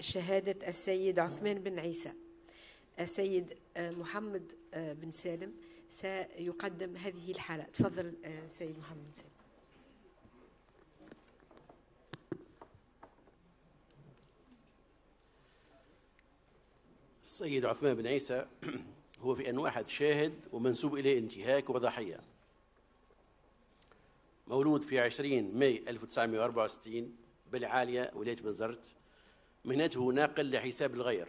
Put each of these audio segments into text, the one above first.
شهادة السيد عثمان بن عيسى السيد آه، محمد آه، بن سالم سيقدم هذه الحالة تفضل آه، سيد محمد بن سالم السيد عثمان بن عيسى هو في أن واحد شاهد ومنسوب إليه انتهاك وضحية مولود في 20 ماي 1964 بالعالية ولاية بنزرت منته ناقل لحساب الغير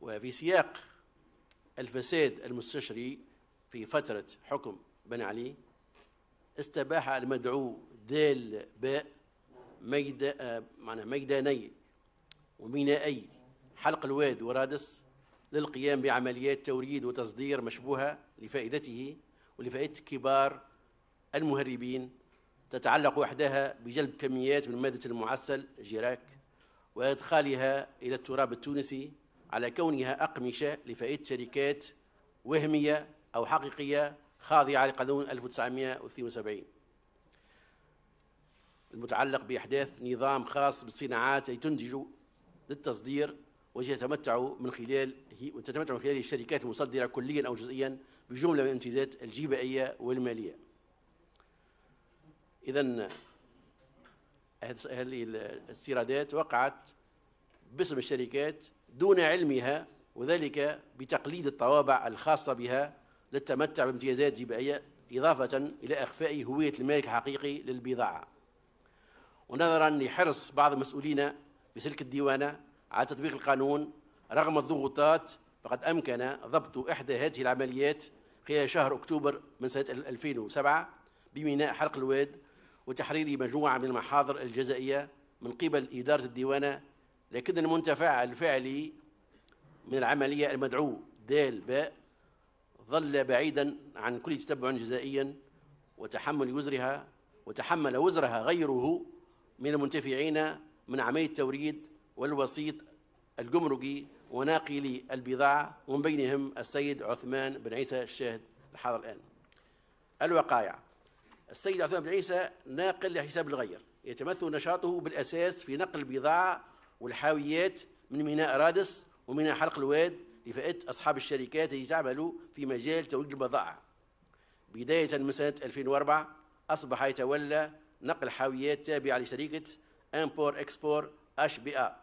وفي سياق الفساد المستشري في فترة حكم بن علي استباح المدعو دال باء ميدا آه، معنى ميداني ومينائي حلق الواد ورادس للقيام بعمليات توريد وتصدير مشبوهة لفائدته ولفائدة كبار المهربين تتعلق وحدها بجلب كميات من مادة المعسل جيراك وإدخالها إلى التراب التونسي على كونها أقمشة لفائدة شركات وهمية أو حقيقية خاضعة لقانون 1972 المتعلق بإحداث نظام خاص بالصناعات التي تنتج للتصدير وتتمتع من خلال وتتمتع من خلال الشركات المصدرة كليا أو جزئيا بجملة من الامتيازات الجبائية والمالية إذا هذه الاستيرادات وقعت باسم الشركات دون علمها وذلك بتقليد الطوابع الخاصة بها للتمتع بامتيازات جبائية إضافة إلى إخفاء هوية المالك الحقيقي للبضاعة ونظرا لحرص بعض المسؤولين في سلك الديوانة على تطبيق القانون رغم الضغوطات فقد أمكن ضبط إحدى هذه العمليات خلال شهر أكتوبر من سنة 2007 بميناء حلق الواد وتحرير مجموعة من المحاضر الجزائية من قبل إدارة الديوانة لكن المنتفع الفعلي من العملية المدعو دال باء ظل بعيدا عن كل تتبع جزائيا وتحمل وزرها وتحمل وزرها غيره من المنتفعين من عملية التوريد والوسيط الجمركي وناقلي البضاعة ومن بينهم السيد عثمان بن عيسى الشاهد الحاضر الآن الوقائع السيد عثمان بن عيسى ناقل لحساب الغير يتمثل نشاطه بالأساس في نقل البضاعة والحاويات من ميناء رادس وميناء حلق الواد لفئة أصحاب الشركات التي تعمل في مجال توريد البضاعة بداية من سنة 2004 أصبح يتولى نقل حاويات تابعة لشركة امبور اكسبور اش بي ا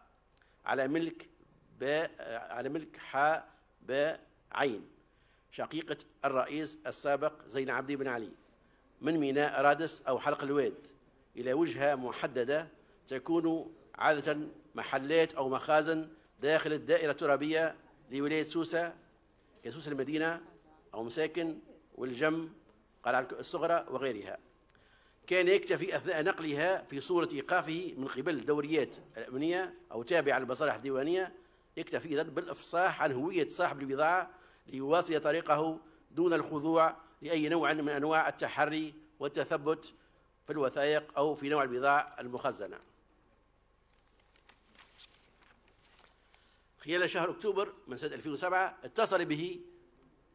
على ملك با على ملك حا با عين شقيقة الرئيس السابق زين عبدي بن علي من ميناء رادس أو حلق الواد إلى وجهة محددة تكون عادة محلات أو مخازن داخل الدائرة الترابية لولاية سوسة هي سوسة المدينة أو مساكن والجم قلعة الصغرى وغيرها كان يكتفي أثناء نقلها في صورة إيقافه من قبل الدوريات الأمنية أو تابعة للمصالح الديوانية يكتفي إذن بالإفصاح عن هوية صاحب البضاعة ليواصل طريقه دون الخضوع لأي نوع من أنواع التحري والتثبت في الوثائق أو في نوع البضاعة المخزنة خلال شهر أكتوبر من سنة 2007 اتصل به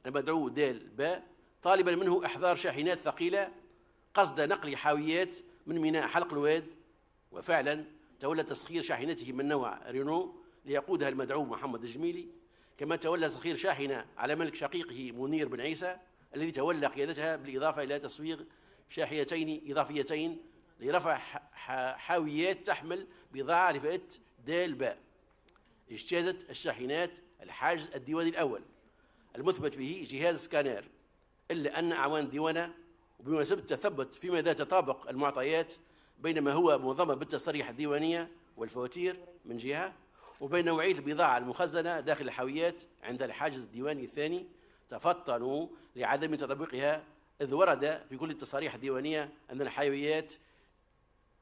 المدعو دال با طالبا منه إحضار شاحنات ثقيلة قصد نقل حاويات من ميناء حلق الواد وفعلا تولى تسخير شاحنته من نوع رينو ليقودها المدعو محمد الجميلي كما تولى تسخير شاحنة على ملك شقيقه منير بن عيسى الذي تولى قيادتها بالإضافة إلى تصويغ شاحيتين إضافيتين لرفع حاويات تحمل بضاعة لفئة دال باء اجتازت الشاحنات الحاجز الديواني الأول المثبت به جهاز سكانير إلا أن أعوان الديوانة وبمناسبة التثبت فيما إذا تطابق المعطيات بين ما هو منظمة بالتصريح الديوانية والفواتير من جهة وبين نوعية البضاعة المخزنة داخل الحاويات عند الحاجز الديواني الثاني تفطنوا لعدم تطبيقها إذ ورد في كل التصاريح الديوانية أن الحيويات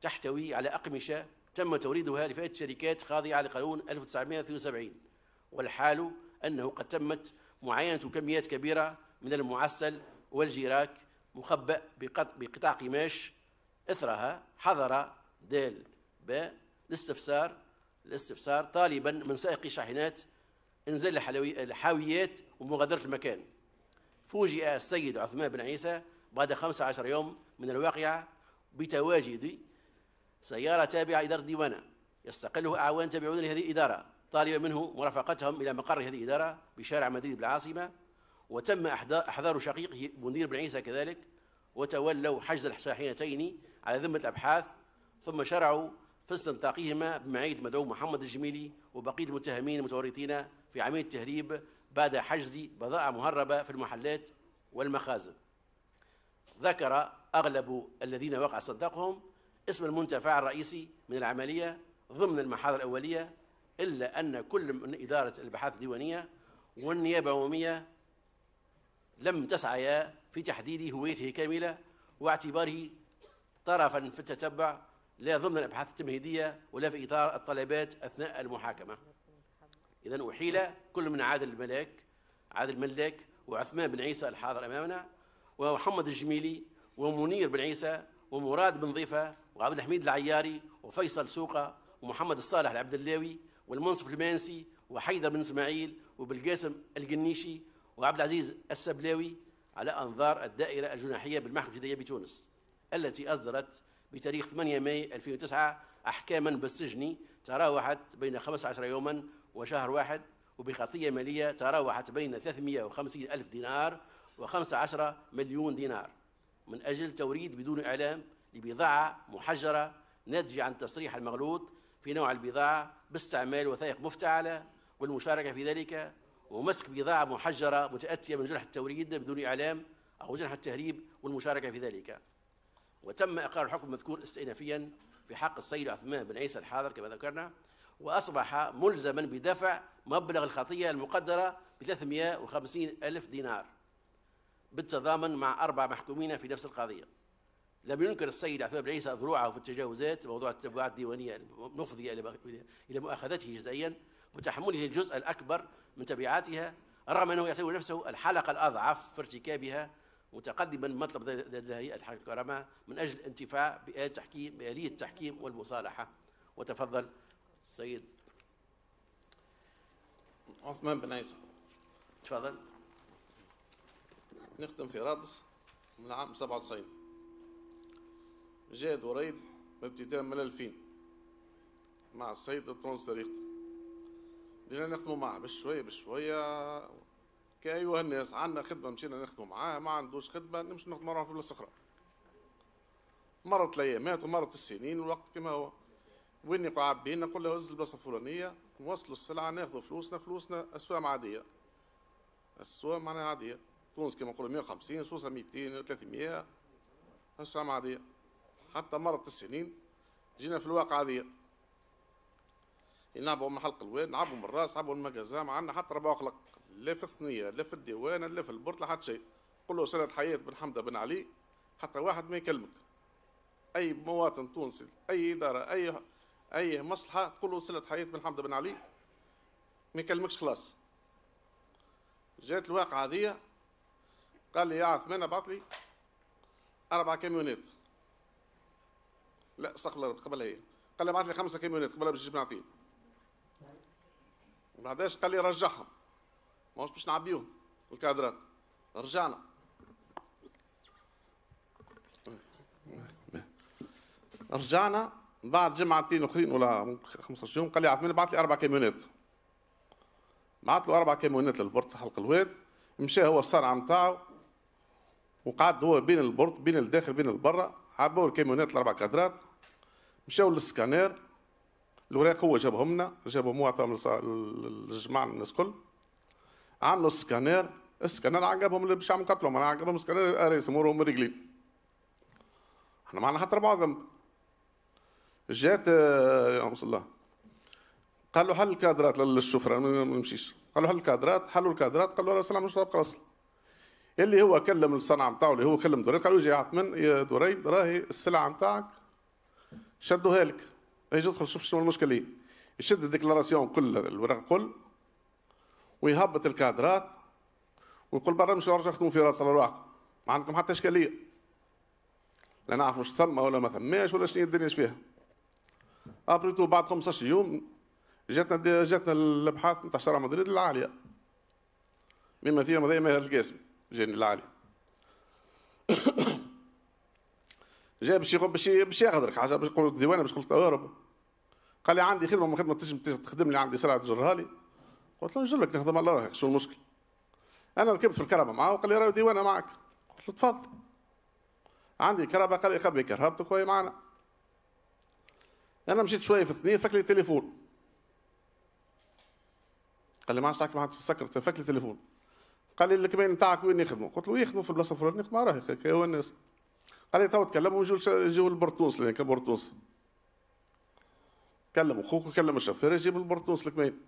تحتوي على أقمشة تم توريدها لفئة شركات خاضعة لقانون 1972 والحال أنه قد تمت معاينة كميات كبيرة من المعسل والجيراك مخبأ بقطع قماش إثرها حضر دال باء الاستفسار الاستفسار طالبا من سائقي شاحنات انزل الحاويات ومغادرة المكان فوجئ السيد عثمان بن عيسى بعد 15 يوم من الواقعة بتواجد سيارة تابعة إدارة ديوانة يستقله أعوان تابعون لهذه الإدارة طالبا منه مرافقتهم إلى مقر هذه الإدارة بشارع مدريد بالعاصمة وتم أحضار شقيقه منير بن عيسى كذلك وتولوا حجز الشاحنتين على ذمة الأبحاث ثم شرعوا استنطاقهما بمعية مدعو محمد الجميلي وبقية المتهمين المتورطين في عملية التهريب بعد حجز بضائع مهربة في المحلات والمخازن ذكر أغلب الذين وقع صدقهم اسم المنتفع الرئيسي من العملية ضمن المحاضر الأولية إلا أن كل من إدارة البحث الديوانية والنيابة العمومية لم تسعيا في تحديد هويته كاملة واعتباره طرفا في التتبع لا ضمن الابحاث التمهيديه ولا في اطار الطلبات اثناء المحاكمه اذا احيل كل من عادل الملاك عادل الملاك وعثمان بن عيسى الحاضر امامنا ومحمد الجميلي ومنير بن عيسى ومراد بن ضيفه وعبد الحميد العياري وفيصل سوقه ومحمد الصالح اللاوي والمنصف المانسي وحيدر بن اسماعيل وبالقاسم القنيشي وعبد العزيز السبلاوي على انظار الدائره الجناحيه بالمحكمه الابتدائيه بتونس التي اصدرت بتاريخ 8 ماي 2009 أحكاما بالسجن تراوحت بين 15 يوما وشهر واحد وبخطية مالية تراوحت بين 350 ألف دينار و15 مليون دينار من أجل توريد بدون إعلام لبضاعة محجرة ناتجة عن تصريح المغلوط في نوع البضاعة باستعمال وثائق مفتعلة والمشاركة في ذلك ومسك بضاعة محجرة متأتية من جنح التوريد بدون إعلام أو جنح التهريب والمشاركة في ذلك وتم إقرار الحكم المذكور استئنافيا في حق السيد عثمان بن عيسى الحاضر كما ذكرنا وأصبح ملزما بدفع مبلغ الخطية المقدرة ب 350 ألف دينار بالتضامن مع أربع محكومين في نفس القضية لم ينكر السيد عثمان بن عيسى ذروعه في التجاوزات موضوع التبعات الديوانية المفضية إلى مؤاخذته جزائيا وتحمله الجزء الأكبر من تبعاتها رغم أنه يعتبر نفسه الحلقة الأضعف في ارتكابها متقدما مطلب لدى الهيئة الكرامة من أجل الانتفاع بآلية التحكيم بآلية التحكيم والمصالحة وتفضل السيد عثمان بن عيسى تفضل نخدم في رادس من عام 97 جاء دورين ابتداء من 2000 مع السيد التونسي ريخت بدينا نخدموا معه بشوية بشوية ايها الناس عندنا خدمه مشينا نخدموا معاه ما عندوش خدمه نمشي نخدموا معاه في الصخره مرت الايامات ومرت السنين والوقت كما هو وين يقع بينا نقول له هز البلاصه الفلانيه نوصلوا السلعه ناخذوا فلوسنا فلوسنا اسوام عاديه اسوام معناها عاديه تونس كما نقولوا 150 سوسه 200 300 اسوام عاديه حتى مرت السنين جينا في الواقع عاديه ينعبوا من حلق الواد نعبوا من الراس نعبوا من المجازة ما عندنا حتى ربع خلق لا في الثنيه لا في الديوان لا في البرد لا حتى شيء قل له سنه حياه بن حمده بن علي حتى واحد ما يكلمك اي مواطن تونسي اي اداره اي اي مصلحه تقول له سنه حياه بن حمده بن علي ما يكلمكش خلاص جات الواقعه هذه قال لي يا عثمان ابعث لي اربع كاميونات لا استغفر قبل قبلها هي قال لي ابعث لي خمسه كاميونات قبل باش نجيب نعطيه ما بعداش قال لي رجعهم ما باش نعبيهم الكادرات رجعنا رجعنا بعد جمعتين اخرين ولا 15 يوم قال لي عثمان بعث لي اربع كاميونات بعث له اربع كاميونات للبرط حلق الواد مشى هو الصنعه نتاعو وقعد هو بين البرط بين الداخل بين البرا عبوا الكاميونات الاربع كادرات مشاو للسكانير الوراق هو جابهم لنا جابهم هو عطاهم للجماعه الناس الكل عملوا سكانير السكانير عجبهم اللي مش عم قتلهم انا عجبهم سكانير قريس امورهم رجلين احنا معنا حتى بعضهم جات آه، يا الله قال له حل الكادرات للشفرة ما نمشيش قال له حل الكادرات حلوا الكادرات قال له راه مش طابق اصلا اللي هو كلم الصنعه نتاعو اللي هو كلم دريد قالوا يجي عثمان يا دريد راهي السلعه نتاعك شدوها لك اجي ادخل شوف شنو المشكله هي يشد الديكلاراسيون كل الورق كل ويهبط الكادرات ويقول برا مش رجع خدموا في راس الارواح ما عندكم حتى اشكاليه لا نعرف واش ثم ولا ما ثماش ولا شنو الدنيا فيها ابريتو بعد 15 يوم جاتنا جاتنا الابحاث نتاع شرع مدريد العاليه مما فيها مذايا ماهر القاسم جاني العالي جا باش باش باش يغدرك حاجه باش يقول الديوانه باش قلت اهرب قال لي عندي خدمه من خدمه تنجم تخدم لي عندي سرعه تجرها لي قلت له نجر لك نخدم على روحك شو المشكل انا ركبت في الكهرباء معاه وقال لي راهي ديوانه معك قلت له تفضل عندي كهرباء قال لي خبي كرهبتك وهي معنا انا مشيت شويه في اثنين فك لي التليفون قال لي ما عادش تحكي مع سكر فك لي التليفون قال لي الكمين نتاعك وين يخدموا؟ قلت له يخدموا في البلاصه الفلانيه ما راهي كي هو الناس قال لي تو تكلموا يجوا يجوا البرطوس لان كان برتونس كلم اخوك وكلم الشفير يجيب البرطوس الكمين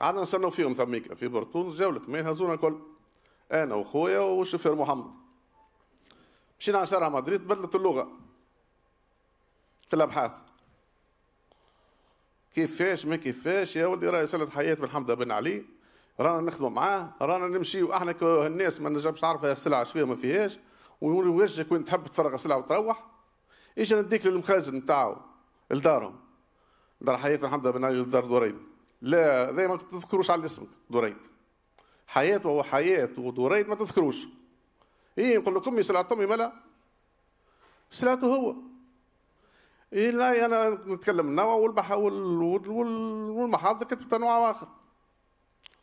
قعدنا نستناو فيهم ثميكا في برطون جاو لك ما يهزونا الكل انا وخويا والشوفير محمد مشينا على شارع مدريد بدلت اللغه في الابحاث كيفاش ما كيفاش يا ولدي راهي سنه حياه بن حمد بن علي رانا نخدموا معاه رانا نمشيو احنا الناس ما نجمش عارفه السلعه اش فيها ما فيهاش وجهك وين تحب تفرغ السلعه وتروح اجا نديك للمخازن نتاعو لدارهم دار حياه بن حمد بن علي ودار دريد لا زي ما تذكروش على الاسم دريد حياته هو حياته ودريد ما تذكروش ايه نقول لكم سلعة طمي ملا سلعته هو إيه لا انا نتكلم النوى والبحر والمحاضر كتبت نوع اخر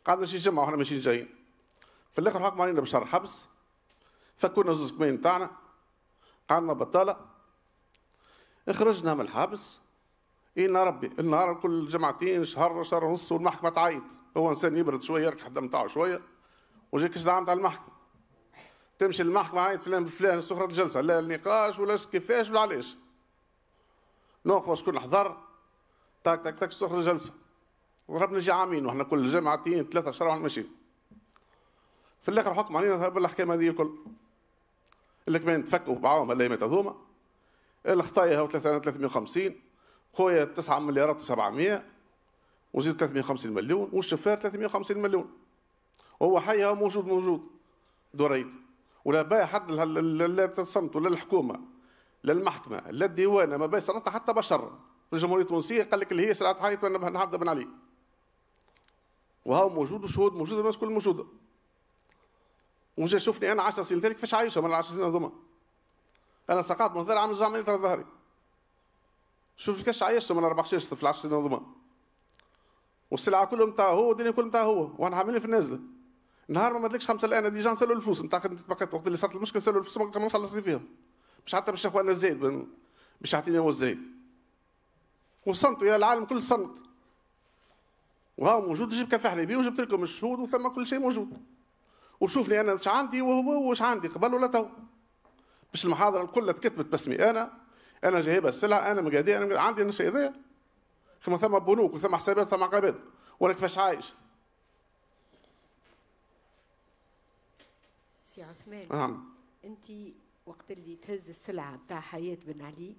قعدنا شي جمعه واحنا ماشيين جايين في الاخر حكم علينا بشهر حبس فكونا زوز كمين تاعنا قعدنا بطاله خرجنا من الحبس إيه ربي النهار كل جمعتين شهر شهر ونص والمحكمة تعيط هو إنسان يبرد شوية يركح الدم نتاعو شوية ويجيك دعم تاع المحكمة تمشي المحكمة عيط فلان بفلان سخرة الجلسة لا النقاش ولا كيفاش ولا علاش نوقفوا شكون حضر تاك تاك تاك سخرة الجلسة ضربنا نجي عامين وإحنا كل جمعتين ثلاثة شهر وحنا ماشيين في الآخر حكم علينا بالأحكام هذه الكل الكمان تفكوا بعضهم اللي مات هذوما الخطايا هو 350 خويا 9 مليارات و700 وزيد 350 مليون والشفار 350 مليون هو حي هو موجود موجود دوريت ولا باه حد لا تصمت ولا الحكومه لا المحكمه لا الديوانه ما باه صنعتها حتى بشر في الجمهوريه التونسيه قال لك اللي هي صنعت حي نعبد بن علي وهو موجود وشهود موجوده الناس كل موجوده وجا شوفني انا 10 سنين تالي كيفاش عايشه من 10 سنين هذوما انا سقطت من ظهري عامل جامعه ظهري شوف كاش عايشت من 14 في 10 سنين ضمان والسلعه كلهم نتاع هو والدنيا كلها نتاع هو وانا عاملين في النازله نهار ما مدلكش خمسه الان ديجا نسلوا الفلوس نتاع خدمه بقيت وقت اللي صارت المشكله نسلوا الفلوس ما كملناش فيهم مش حتى باش اخواننا الزايد باش يعطيني هو الزايد والصمت يا العالم كل صمت وها موجود جيب كفاح بيه وجبت لكم الشهود وثم كل شيء موجود وشوفني انا واش عندي وهو واش عندي قبل ولا تو باش المحاضره الكل تكتبت باسمي انا انا جايبها السلعه انا مقاديه انا مجادية. عندي نشائذيه كما ثم بنوك وثم حسابات ثم عقابات ولا كيفاش عايش سي عثمان نعم انت وقت اللي تهز السلعه نتاع حياه بن علي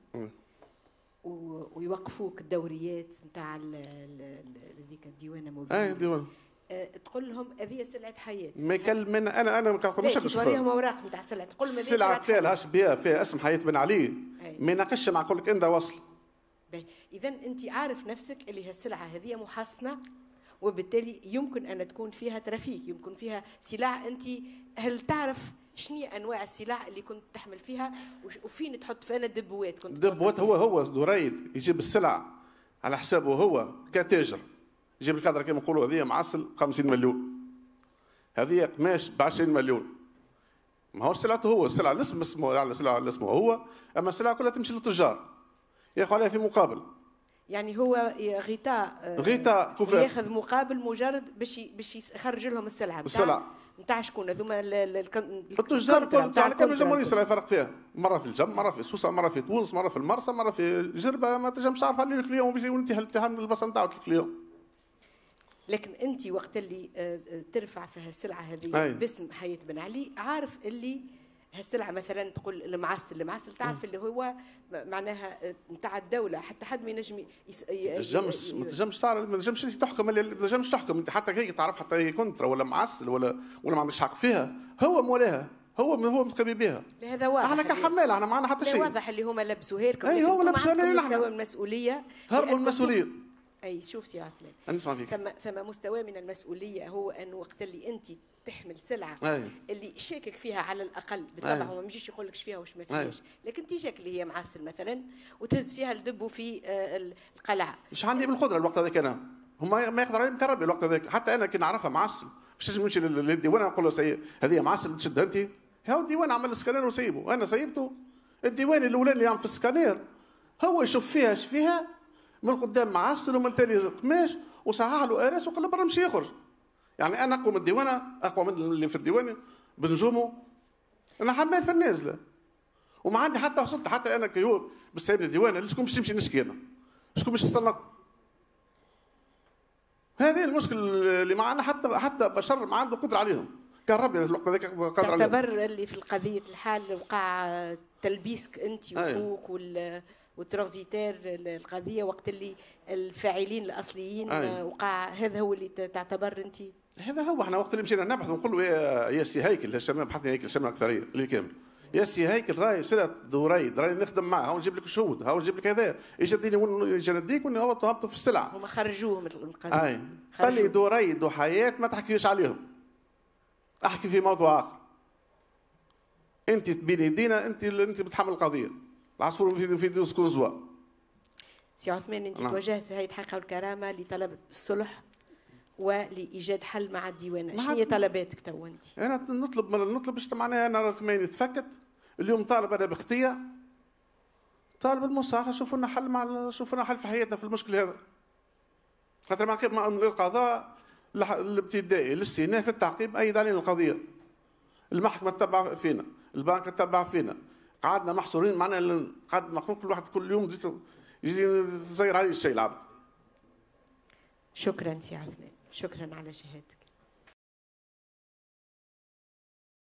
و... ويوقفوك الدوريات نتاع هذيك الديوانه موجوده اي ديوانه تقول لهم هذه سلعه ما كل من انا انا ما نقولش توريهم اوراق نتاع سلعه تقول لهم سلعه فيها الهاش بي فيها اسم حياه بن علي ما يناقشش مع قولك انت وصل اذا انت عارف نفسك اللي هالسلعه هذه محصنه وبالتالي يمكن ان تكون فيها ترافيك يمكن فيها سلع انت هل تعرف شنو انواع السلع اللي كنت تحمل فيها وفين تحط فين الدبوات كنت دبوات هو هو دريد يجيب السلع على حسابه هو كتاجر جيب الكادر كيما نقولوا هذه معسل 50 مليون هذه قماش ب 20 مليون ماهوش سلعته هو السلعه الاسم اسمه على السلعه الاسم هو اما السلعه كلها تمشي للتجار ياخذ عليها في مقابل يعني هو غيتا آه، غيتا ياخذ مقابل مجرد باش باش يخرج لهم السلعه السلعه نتاع شكون هذوما التجار نتاع الجمهوريه لا يفرق فيها مره في الجم مره في سوسه مره في تونس مره في المرسى مره في جربه ما تنجمش تعرف اللي اليوم يجي ينتهي من البصل نتاعو اليوم لكن انت وقت اللي آه، آه، ترفع في هالسلعه هذه باسم حياه بن علي عارف اللي هالسلعه مثلا تقول المعسل المعسل تعرف اللي هو معناها نتاع آه، الدوله حتى حد ما ينجم تنجمش ما تنجمش تعرف ما تنجمش تحكم ما تنجمش تحكم انت حتى هيك تعرف حتى هي كونترا ولا معسل ولا ولا ما عندكش حق فيها هو مولاها هو من هو متكبي بها هذا واضح احنا كحمال احنا معنا حتى شيء واضح اللي هما لبسوا هيك اي هو لبسوا لنا المسؤوليه هربوا المسؤوليه اي شوف سي عثمان انا نسمع فيك ثم ثم مستوى من المسؤوليه هو ان وقت اللي انت تحمل سلعه أي. اللي شاكك فيها على الاقل بالطبع هو ما يجيش يقول لك فيها وش ما فيهاش لكن تيجيك اللي هي معسل مثلا وتهز فيها الدب في آه، القلعه ايش عندي من الوقت هذاك انا هما ما يقدر عليهم تربي الوقت هذاك حتى انا كي نعرفها معسل مش لازم نمشي للديوان نقول له سي هذه معسل تشدها انت هاو الديوان عمل السكانير وسيبه انا سيبته الديوان الاولاني اللي عم في السكانير هو يشوف فيها اش فيها من القدام معسل ومن التالي قماش وصحح له اراس وقال له برا مشي يخرج يعني انا اقوى من الديوانه اقوى من اللي في الديوانه بنجومه انا حمال في النازله وما عندي حتى وصلت حتى انا كيوب بالسيد الديوانه شكون باش نمشي نشكي انا شكون باش يستنى هذه المشكل اللي معنا حتى حتى بشر ما عنده قدره عليهم كان ربي الوقت هذاك قدر عليهم تعتبر اللي في القضيه الحال وقع تلبيسك انت وخوك أيوة. وال وترانزيتير القضيه وقت اللي الفاعلين الاصليين وقع هذا هو اللي تعتبر انت هذا هو احنا وقت اللي مشينا نبحث نقول له يا سي هيكل الشمال بحثنا هيكل الشمال اكثريه اللي كامل يا سي هيكل راي سرت دوري راني نخدم معاه هاو نجيب لك شهود هاو نجيب لك هذا يشديني وين نديك وين تهبطوا في السلعه هما خرجوه من القضيه اي قال لي دوريد وحياه ما تحكيش عليهم احكي في موضوع اخر انت بين دينا انت انت بتحمل القضيه العصفور في في يسكن زوا سي عثمان انت توجهت هاي هيئه والكرامه لطلب الصلح ولايجاد حل مع الديوان شنو هي طلباتك تو انت؟ انا نطلب ما نطلبش معناها انا ما تفكت اليوم طالب انا بختيه طالب المصالحه شوفوا لنا حل مع شوفوا لنا حل في حياتنا في المشكل هذا خاطر مع القضاء الابتدائي للسيناء في التعقيب ايد علينا القضيه المحكمه تبع فينا البنك تبع فينا قعدنا محصورين معنا قعد مخلوق كل واحد كل يوم جيت يجي زير علي الشيء العبد شكرا سي عثمان شكرا على شهادتك